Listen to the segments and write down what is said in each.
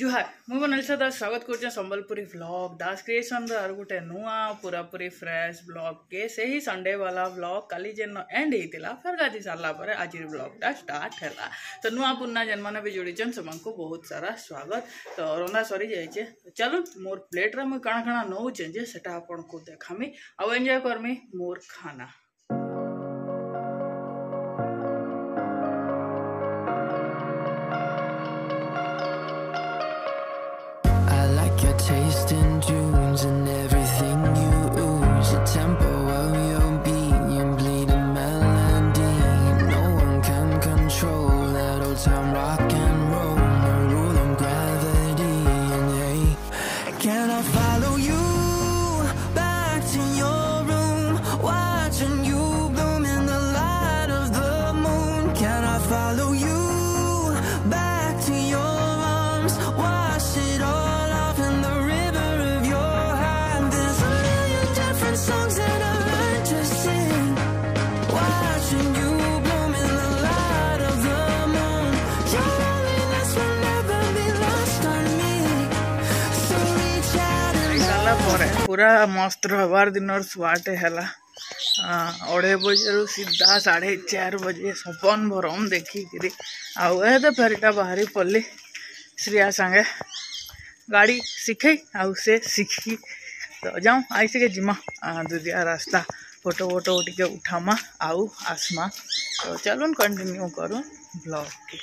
जुहार मुझे स्वागत कर सम्बलपुरी ब्लग दास क्रिएसन गोटे नुआ पूरा पूरी फ्रेश ब्लग के से संडे वाला ब्लग कल जेन एंड होता फेर गाजी सारापर आज ब्लगटा स्टार्ट है तो नुआ पुर्णा जेन मैंने भी जोड़ से बहुत सारा स्वागत तो रंधा सरी जाइए चलो मोर प्लेट्रे मुझ कण कण नौ चेजे से देखामी आउ एंजय करमी मोर खाना arms and never ನೋಡ್ರಿ ಪೂರಾ ಮಸ್ತ್ ಹವಾರ್ ದಿನೋರ್ ಸ್ವಾಟ್ ಹಲ अढ़े बजे सीधा साढ़े चार बजे सपन भरम देखी आए फेरीटा बाहरी पड़े श्रेया सागे गाड़ी शिखे से शिखी तो जाऊँ आई सके जिमा दुदिया रास्ता फोटो वोटो टे उठामा आउ आसमा तो चलून कंटिन्यू करूँ ब्लग के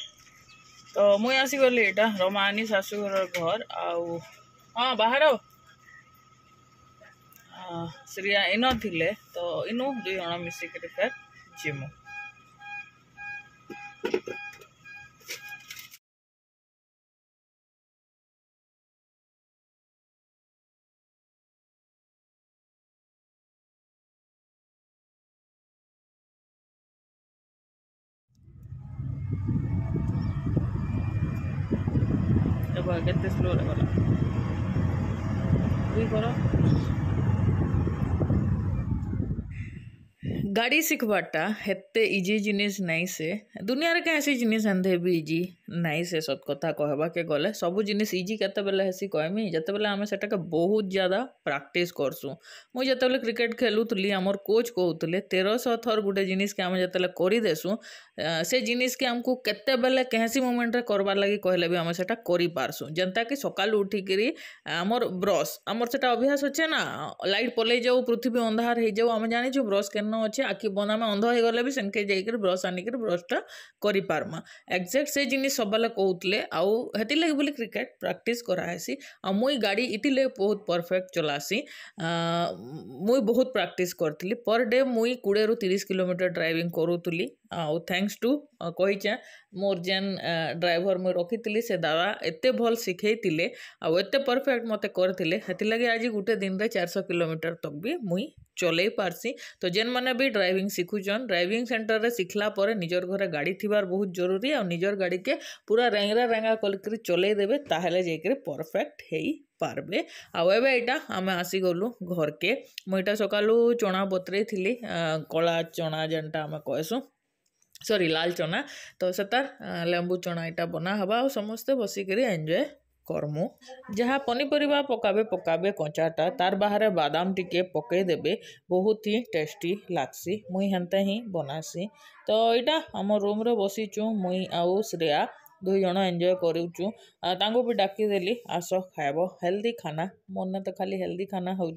तो मुई आसीगली यहाँ रमानी शाशुघर घर आउ हाँ बाहर ଶ୍ରୀୟା ଇନ ଥିଲେ ତ ଇନୁ ଦୁଇ ଜଣ ମିଶିକିରି ଫେର୍ ଯିମୁ କେତେ ସ୍ଲୋରେ ଗଲା ଦୁଇ କର गाड़ी सिखवाटा हेते इजी जिनिस नहीं से दुनिया रे कैसी जिनिस अंधे भी इजी ନାଇଁ ସେ ସତ କଥା କହିବାକେ ଗଲେ ସବୁ ଜିନିଷ ଇଜି କେତେବେଲେ ହେସି କହିମି ଯେତେବେଲେ ଆମେ ସେଟାକେ ବହୁତ ଜ୍ୟାଦା ପ୍ରାକ୍ଟିସ୍ କରସୁଁ ମୁଇଁ ଯେତେବେଲେ କ୍ରିକେଟ୍ ଖେଲୁଥିଲି ଆମର କୋଚ୍ କହୁଥିଲେ ତେରଶହ ଥର ଗୋଟେ ଜିନିଷ୍କେ ଆମେ ଯେତେବେଲେ କରିଦେସୁଁ ସେ ଜିନିଷ୍କେ ଆମକୁ କେତେବେଲେ କେହେସି ମୁମେଣ୍ଟରେ କରବାର୍ ଲାଗି କହିଲେ ବି ଆମେ ସେଟା କରିପାରସୁଁ ଯେନ୍ତାକି ସକାଳୁ ଉଠିକିରି ଆମର ବ୍ରସ୍ ଆମର ସେଟା ଅଭ୍ୟାସ ଅଛେ ନା ଲାଇଟ୍ ପଲେଇ ଯାଉ ପୃଥିବୀ ଅନ୍ଧାର ହେଇଯାଉ ଆମେ ଜାଣିଛୁ ବ୍ରସ୍ କେନ ଅଛେ ଆଖି ବନ୍ଦ ଆମେ ଅନ୍ଧ ହେଇଗଲେ ବି ସେନ୍କେ ଯାଇକିରି ବ୍ରସ୍ ଆଣିକିରି ବ୍ରସ୍ଟା କରିପାର୍ମା ଏକ୍ଜାକ୍ଟ ସେ ଜିନିଷ୍ सबाला कहते आती लगे बोली क्रिकेट प्राक्ट कराएसी आ मुई गाड़ी इटी बहुत परफेक्ट चलासी मुई बहुत प्राक्ट करी पर डे मुई कोड़े रू तीस किलोमीटर ड्राइविंग करूली थैंक्स टू कही चे मोर जेन ड्राइवर मुझे रखी थी से दादा एत भल शिखे आते परफेक्ट मत करेंगे आज गोटे दिन में चार शौ कोमीटर तक भी मुई चलई पार्सी तो जेन मैंने भी ड्राइविंग शिखुचन ड्राइविंग सेन्टर में शिखला निजर घर गाड़ी थवर बहुत जरूरी आजर गाड़ी के पूरा रेंगरा रेंगा कर चलई देवे जाकर परफेक्ट हो पार्बे आईटा आम आसीगलु घर के मुईटा सकालू चना बतरे थी कला चना जेनटा आम कहसुँ ସରି ଲାଲ ଚଣା ତ ସେତାର୍ ଲେମ୍ବୁ ଚଣା ଇଟା ବନା ହେବା ଆଉ ସମସ୍ତେ ବସିକରି ଏନ୍ଜୟ କର୍ମୁ ଯାହା ପନିପରିବା ପକାବେ ପକାବେ କଞ୍ଚାଟା ତାର୍ ବାହାରେ ବାଦାମ ଟିକେ ପକେଇଦେବେ ବହୁତ ହିଁ ଟେଷ୍ଟି ଲାଗ୍ସି ମୁଇଁ ହେନ୍ତା ହିଁ ବନାସି ତ ଇଟା ଆମ ରୁମ୍ରେ ବସିଚୁଁ ମୁଇଁ ଆଉ ଶ୍ରେୟା दुईज एंजय करूँ भी डाकदेली आस खाब हेल्दी खाना मन तो खाली हेल्दी खाना हो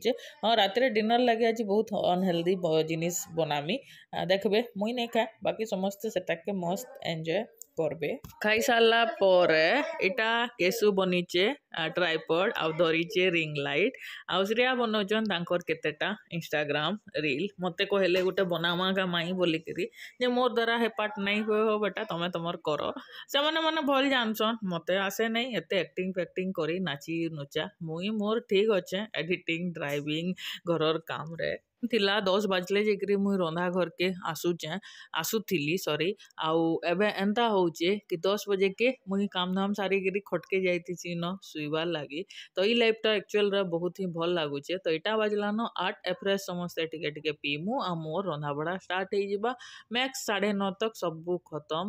हाँ रात डिनर लगे आज बहुत अनहेल्दी जिनिस बनामी देखे मुई नहीं खाए बाकी समस्ते से मस्त एंजय করবে খাই সারলা পরে এটা কেসু বনিছে ট্রাইপড আউ ধরিছে রিং লাইট আউ শ্রেয়া বনাউছন তাঙ্কর কেতেটা ইনস্টাগ্রাম রিল মতে কহিলে গোটে বনামা গা মাই বলিকি যে মোর দ্বারা হে পার্ট নাই হয়ে হো বেটা তুমি তোমার কর সেমানে মানে ভল জানছন মতে আসে নাই এতে একটিং ফ্যাক্টিং করি নাচি নুচা মুই মোর ঠিক অছে এডিটিং ড্রাইভিং ঘরর কামরে ला दस बाजले जाकि मुई रंधा घर के आसुचे आसुली सरी आउ एंता हो कि दस बजे के मुई काम धाम सारिकी खटके जा सुबार लगे तो ये लाइफटा एक्चुअल बहुत ही भल लगुचे तो यहाँ बाजला न आठ एफ्रेस समस्ते टे पीमु आ मोर रंधा रंधाभड़ा स्टार्ट मैक्स साढ़े नौ तक सब खत्म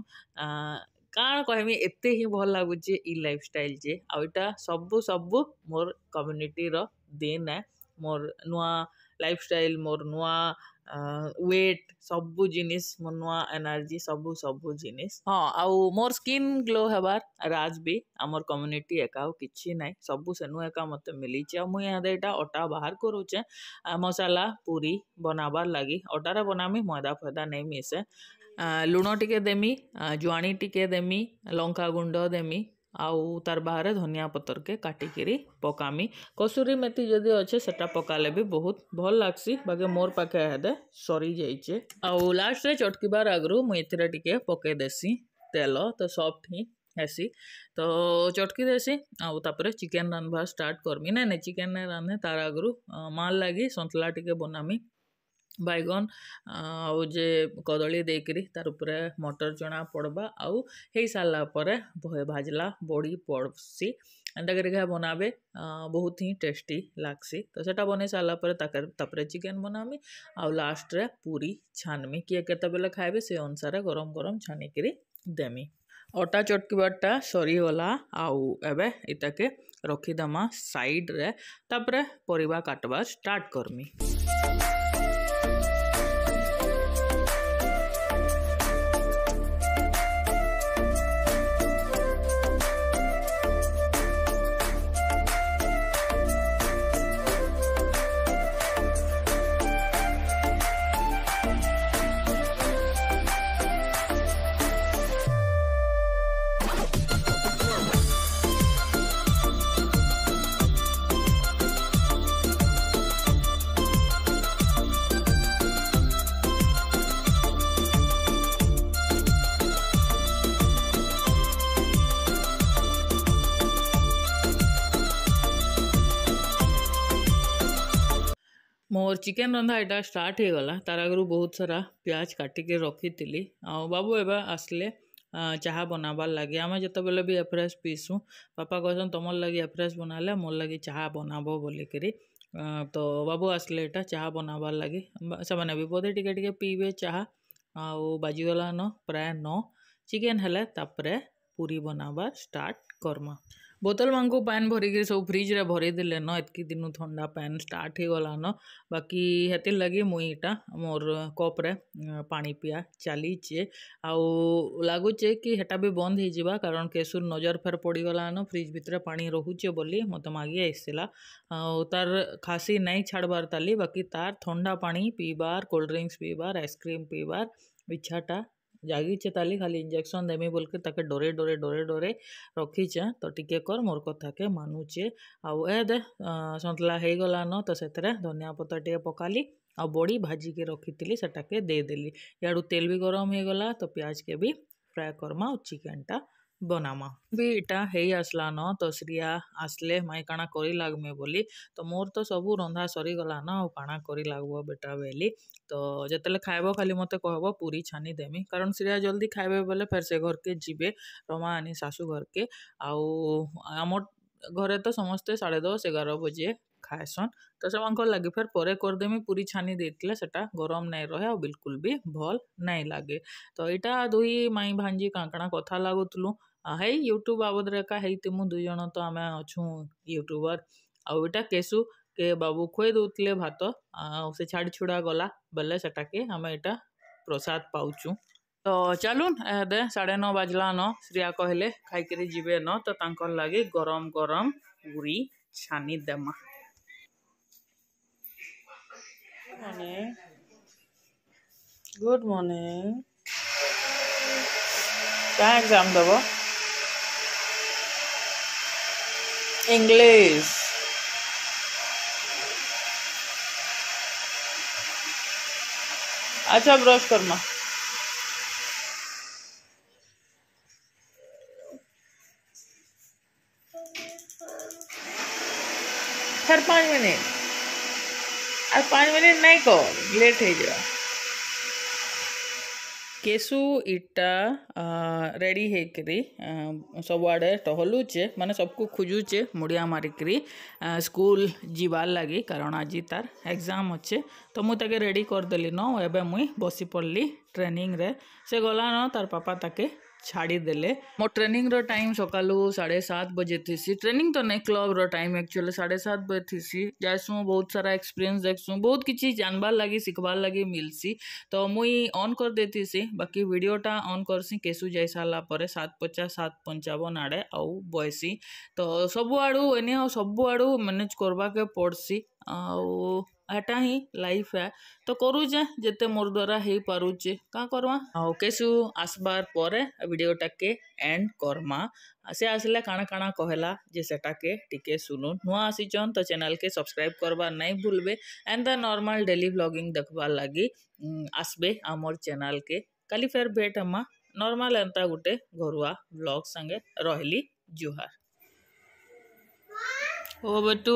कण कहमी एत ही भल लगुचे ये लाइफ स्टाइल जे आईटा सबू सबू मोर कम्युनिटी देन है मोर नुआ ଲାଇଫଷ୍ଟାଇଲ୍ ମୋର ନୂଆ ୱେଟ୍ ସବୁ ଜିନିଷ୍ ମୋର ନୂଆ ଏନର୍ଜି ସବୁ ସବୁ ଜିନିଷ୍ ହଁ ଆଉ ମୋର ସ୍କିନ୍ ଗ୍ଲୋ ହେବାର୍ ରାଜ୍ ବି ଆମର କମ୍ୟୁନିଟି ଏକା ଆଉ କିଛି ନାହିଁ ସବୁ ସେନୁ ଏକା ମୋତେ ମିଲିଛେ ଆଉ ମୁଇଁ ଇହାଦେ ଏଇଟା ଅଟା ବାହାର କରୁଛେ ମସଲା ପୁରୀ ବନାବାର୍ ଲାଗି ଅଟାରେ ବନାମି ମଇଦା ଫଇଦା ନେଇ ମିଶେ ଲୁଣ ଟିକେ ଦେମି ଜୁଆଣି ଟିକେ ଦେମି ଲଙ୍କା ଗୁଣ୍ଡ ଦେମି आउ तार बाहर धनिया पतर के काटिकी पकामी कसूरी मेथी जदि अच्छे से पकाले भी बहुत भल लग्सी बाकी मोर पाखे हेदे सरी जाइए आउ लास्ट चटकबार आगु मुझे टी पकसी तेल तो सफ्ट ही हेसी तो चटकी देसी आपरे चिकेन रांधवा स्टार्ट करमी ना ना चिकेन रांधे तार आगु माल लगी सतला टी बनामी ବାଇଗନ୍ ଆଉ ଯେ କଦଳୀ ଦେଇକିରି ତାର୍ ଉପରେ ମଟର୍ ଚଣା ପଡ଼୍ବା ଆଉ ହେଇସାର୍ଲା ପରେ ଭାଜ୍ଲା ବଡ଼ି ପଡ଼୍ସି ଏନ୍ତାକରି ଘାଏ ବନାବେ ବହୁତ୍ ହିଁ ଟେଷ୍ଟି ଲାଗ୍ସି ତ ସେଟା ବନେଇ ସାର୍ଲା ପରେ ତା'ପରେ ଚିକେନ୍ ବନାମି ଆଉ ଲାଷ୍ଟ୍ରେ ପୁରୀ ଛାନ୍ମି କିଏ କେତେବେଲେ ଖାଇବେ ସେ ଅନୁସାରେ ଗରମ୍ ଗରମ୍ ଛାନିକିରି ଦେମି ଅଟା ଚଟ୍କିବାର୍ଟା ସରିଗଲା ଆଉ ଏବେ ଇତାକେ ରଖିଦେମା ସାଇଡ଼୍ରେ ତା'ପରେ ପରିବା କାଟ୍ବାର୍ ଷ୍ଟାର୍ଟ୍ କର୍ମି मोर चिकेन रंधा यहाँ स्टार्ट हो गला तार आगु बहुत सारा पिज काटिक रखी आबू एवं आसले चाह बनाबार लगे आम जो बेले भी एफ्रेस पीसूँ बापा कह तुम लगे एफ्रेस बना मोर लगी चाह बनाब बोल करी तो बाबू आसले यहाँ चाह बनाबार लगे से बोधे टिके टे पीबे चाह आजिगला न प्राय न चिकेन है पूरी बनाबार स्टार्ट करमा बोतल मान को पैन भरिक सब फ्रिज्रे भरीदे न एतक दिन थंडा पैन स्टार्ट हो गलान बाकी हेति लगे मुई इटा मोर कप्रे पा पिया चलीचे आउ लगुचे कि हेटा भी बंद हो जा कारण केसुर नजर फेर पड़गलान फ्रिज भितर पा रोचे बोली मत मागे आसला तार खासी नहीं छाड़बार ताली बाकी तार थंडा पा पीबार कोल्ड ड्रिंक्स पीबार आइसक्रीम पीबार इच्छाटा जगीचे ताली खाली इंजेक्शन देमी बोल के ताके डोरे डोरे डोरे डोरे रखीचे तो टिके कर मोर कथा के मानुचे आउ ए दे सतला हो गलान तो से धनिया पत्ता टिके पकाली आ बड़ी भाजिके रखी थी सेटा के देदेली याड़ू तेल भी गरम हो गला तो पिज के भी फ्राए करमा चिकेनटा ବନାମା ବି ଇଟା ହେଇ ଆସ୍ଲାନ ତସରିଆ ଆସ୍ଲେ ମାଇଁ କାଣା କରି ଲାଗ୍ମି ବୋଲି ତ ମୋର୍ ତ ସବୁ ରନ୍ଧା ସରିଗଲାନ ଆଉ କାଣା କରି ଲାଗ୍ବ ବେଟା ବେଲି ତ ଯେତେବେଳେ ଖାଇବ ଖାଲି ମୋତେ କହିବ ପୁରୀ ଛାନି ଦେମି କାରଣ ସିରିଆ ଜଲ୍ଦି ଖାଇବେ ବୋଲେ ଫେର୍ ସେ ଘରକେ ଯିବେ ରମା ଆନି ଶାଶୁ ଘରକେ ଆଉ ଆମର୍ ଘରେ ତ ସମସ୍ତେ ସାଢ଼େ ଦଶ ଏଗାର ବଜେ खाएसन तो से लगे फिर पर करदेमी पूरी छानी देटा गरम नहीं रहे और बिल्कुल भी भल नहीं लगे तो यहाँ दुई माई भाजी कांकणा कथ लगुलू हई यूट्यूब बाबद रेखा है दुज तो आम अच्छू यूट्यूबर आईटा केसु के बाबू खुए दूसरे भात से छाड़ छुड़ा गला बोले से आम यहाँ प्रसाद पाचु तो चलून दे साढ़े नौ बाजला न श्रिया कहले खाई जीवे न तो लगे गरम गरम पूरी छानी देमा morning. Good morning. क्या एग्जाम दब इंग्लिश अच्छा ब्रश करना हर पाँच मिनट आ पाँच मिनिट नहीं कह लेट हो केसु इटा रेडी है करी सब आड़े टहलुचे मैंने सबको खोजुचे मुड़िया मारिकी स्कूल जीवार लगी कारण आज तार एग्जाम अच्छे तो मुझे रेडी करदेली न एबे मुई बसी पड़ी ट्रेनिंग रे से गला न तार पापा ताके छाड़ी देले मो ट्रेनिंग रो टाइम सकाल साढ़े सात बजे थी ट्रेनिंग तो नहीं क्लब रो टाइम एक्चुअली साढ़े सात बजे थी जासू बहुत सारा एक्सपीरियंस देखसू बहुत किसी जानबार लगी सीखवार लगी मिलसी तो मुई ऑन कर देती सी बाकी भिडटा अन करसी केसु जा सारापर सात पचास सात पंचावन आड़े आउ बयसी तो सबुआड़ू एने सबुआड़ू मैनेज करवाके पड़सी आ हटा ही लाइफ है तो करूचे जिते मोर द्वारा हो पारे क्या करवा ओके सु आसबार पर भिडटा के एंड करमा से आसले काण काण कहला जे सेटा के टिके सुनून नुआ आसीचन तो चैनल के सब्सक्राइब करवा नहीं भूलबे and the normal daily blogging देखवार लगी आसबे आमर चैनल के काली फेर भेट हमा नॉर्मल एंता गुटे घरुआ ब्लॉग संगे रही जुहार ओ बटू